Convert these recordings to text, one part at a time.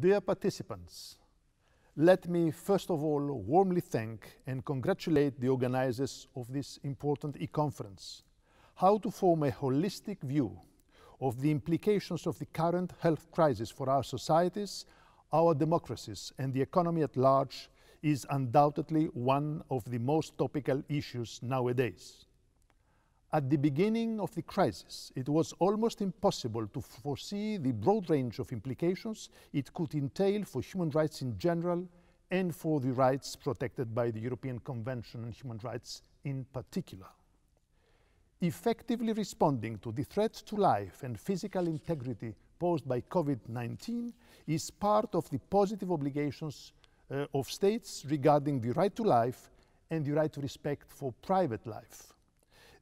Dear participants, let me first of all warmly thank and congratulate the organizers of this important e-conference, how to form a holistic view of the implications of the current health crisis for our societies, our democracies and the economy at large is undoubtedly one of the most topical issues nowadays. At the beginning of the crisis, it was almost impossible to foresee the broad range of implications it could entail for human rights in general and for the rights protected by the European Convention on Human Rights in particular. Effectively responding to the threat to life and physical integrity posed by COVID 19 is part of the positive obligations uh, of states regarding the right to life and the right to respect for private life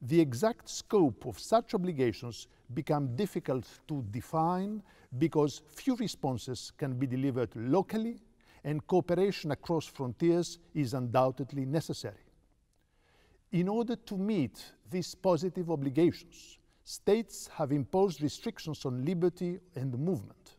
the exact scope of such obligations become difficult to define because few responses can be delivered locally and cooperation across frontiers is undoubtedly necessary. In order to meet these positive obligations, states have imposed restrictions on liberty and movement.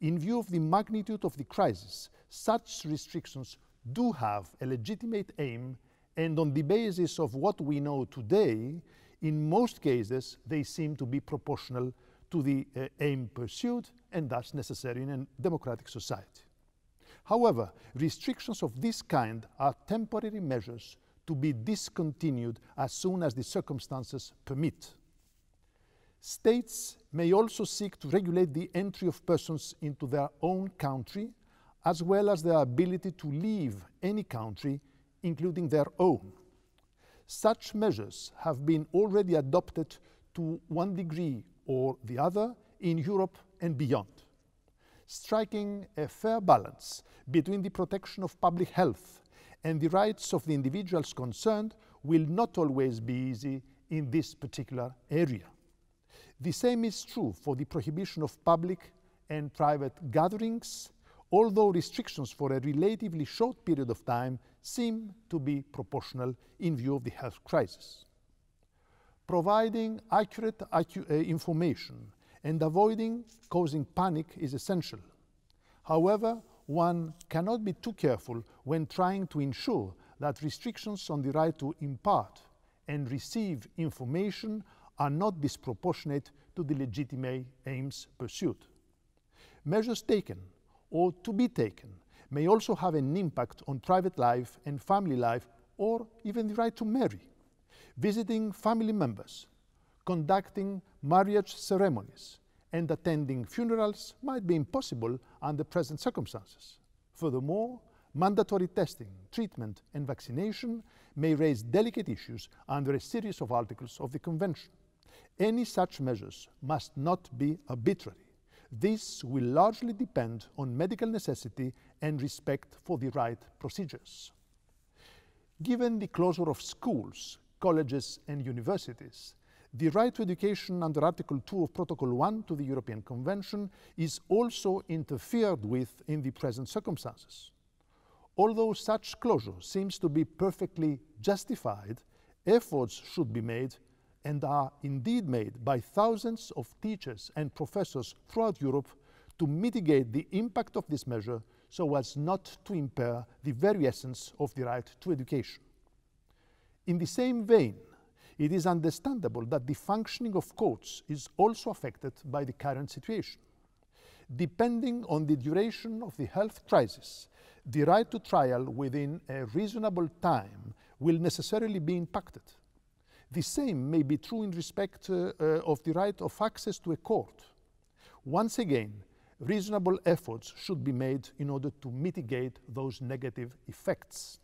In view of the magnitude of the crisis, such restrictions do have a legitimate aim and on the basis of what we know today, in most cases, they seem to be proportional to the uh, aim pursued and thus necessary in a democratic society. However, restrictions of this kind are temporary measures to be discontinued as soon as the circumstances permit. States may also seek to regulate the entry of persons into their own country as well as their ability to leave any country including their own. Such measures have been already adopted to one degree or the other in Europe and beyond, striking a fair balance between the protection of public health and the rights of the individuals concerned will not always be easy in this particular area. The same is true for the prohibition of public and private gatherings although restrictions for a relatively short period of time seem to be proportional in view of the health crisis. Providing accurate acu uh, information and avoiding causing panic is essential. However, one cannot be too careful when trying to ensure that restrictions on the right to impart and receive information are not disproportionate to the legitimate aims pursued. Measures taken or to be taken may also have an impact on private life and family life or even the right to marry. Visiting family members, conducting marriage ceremonies, and attending funerals might be impossible under present circumstances. Furthermore, mandatory testing, treatment, and vaccination may raise delicate issues under a series of articles of the Convention. Any such measures must not be arbitrary this will largely depend on medical necessity and respect for the right procedures. Given the closure of schools, colleges and universities, the right to education under Article 2 of Protocol 1 to the European Convention is also interfered with in the present circumstances. Although such closure seems to be perfectly justified, efforts should be made and are indeed made by thousands of teachers and professors throughout Europe to mitigate the impact of this measure so as not to impair the very essence of the right to education. In the same vein, it is understandable that the functioning of courts is also affected by the current situation. Depending on the duration of the health crisis, the right to trial within a reasonable time will necessarily be impacted the same may be true in respect uh, uh, of the right of access to a court. Once again, reasonable efforts should be made in order to mitigate those negative effects.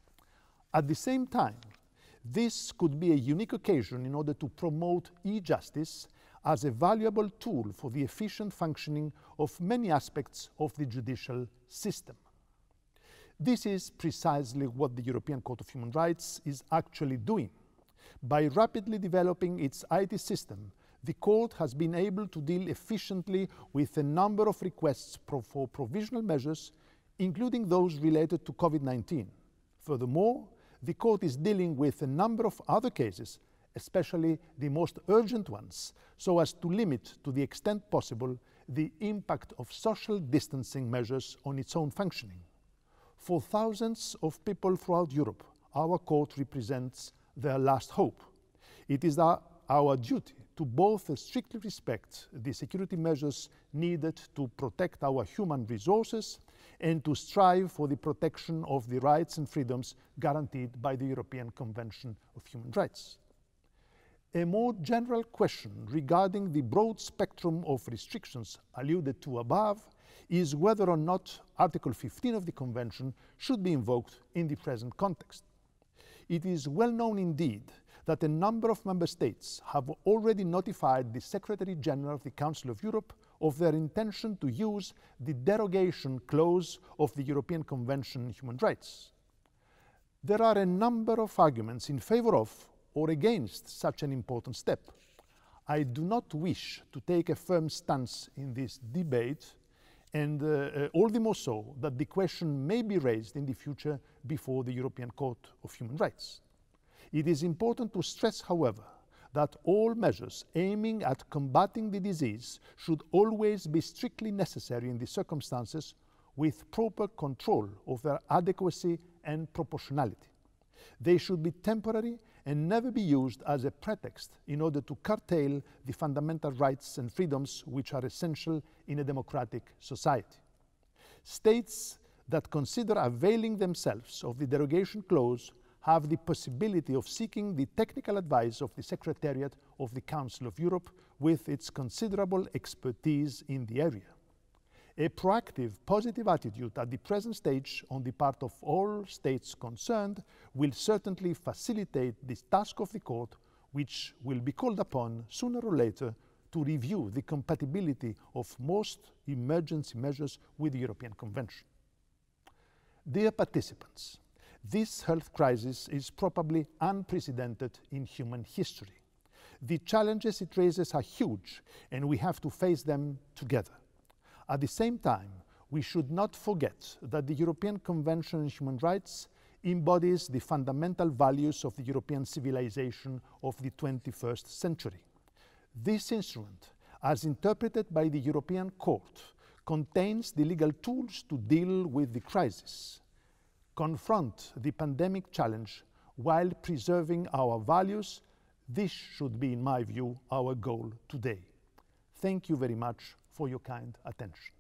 At the same time, this could be a unique occasion in order to promote e-justice as a valuable tool for the efficient functioning of many aspects of the judicial system. This is precisely what the European Court of Human Rights is actually doing. By rapidly developing its IT system, the court has been able to deal efficiently with a number of requests pro for provisional measures, including those related to COVID 19. Furthermore, the court is dealing with a number of other cases, especially the most urgent ones, so as to limit to the extent possible the impact of social distancing measures on its own functioning. For thousands of people throughout Europe, our court represents their last hope. It is our duty to both strictly respect the security measures needed to protect our human resources and to strive for the protection of the rights and freedoms guaranteed by the European Convention of Human Rights. A more general question regarding the broad spectrum of restrictions alluded to above is whether or not Article 15 of the Convention should be invoked in the present context. It is well known indeed that a number of member states have already notified the Secretary General of the Council of Europe of their intention to use the derogation clause of the European Convention on Human Rights. There are a number of arguments in favor of or against such an important step. I do not wish to take a firm stance in this debate and uh, uh, all the more so that the question may be raised in the future before the European Court of Human Rights. It is important to stress, however, that all measures aiming at combating the disease should always be strictly necessary in the circumstances with proper control of their adequacy and proportionality. They should be temporary and never be used as a pretext in order to curtail the fundamental rights and freedoms which are essential in a democratic society. States that consider availing themselves of the derogation clause have the possibility of seeking the technical advice of the Secretariat of the Council of Europe with its considerable expertise in the area. A proactive, positive attitude at the present stage on the part of all states concerned will certainly facilitate this task of the Court, which will be called upon sooner or later to review the compatibility of most emergency measures with the European Convention. Dear participants, this health crisis is probably unprecedented in human history. The challenges it raises are huge, and we have to face them together. At the same time, we should not forget that the European Convention on Human Rights embodies the fundamental values of the European civilization of the 21st century. This instrument, as interpreted by the European Court, contains the legal tools to deal with the crisis, confront the pandemic challenge while preserving our values. This should be, in my view, our goal today. Thank you very much for your kind attention.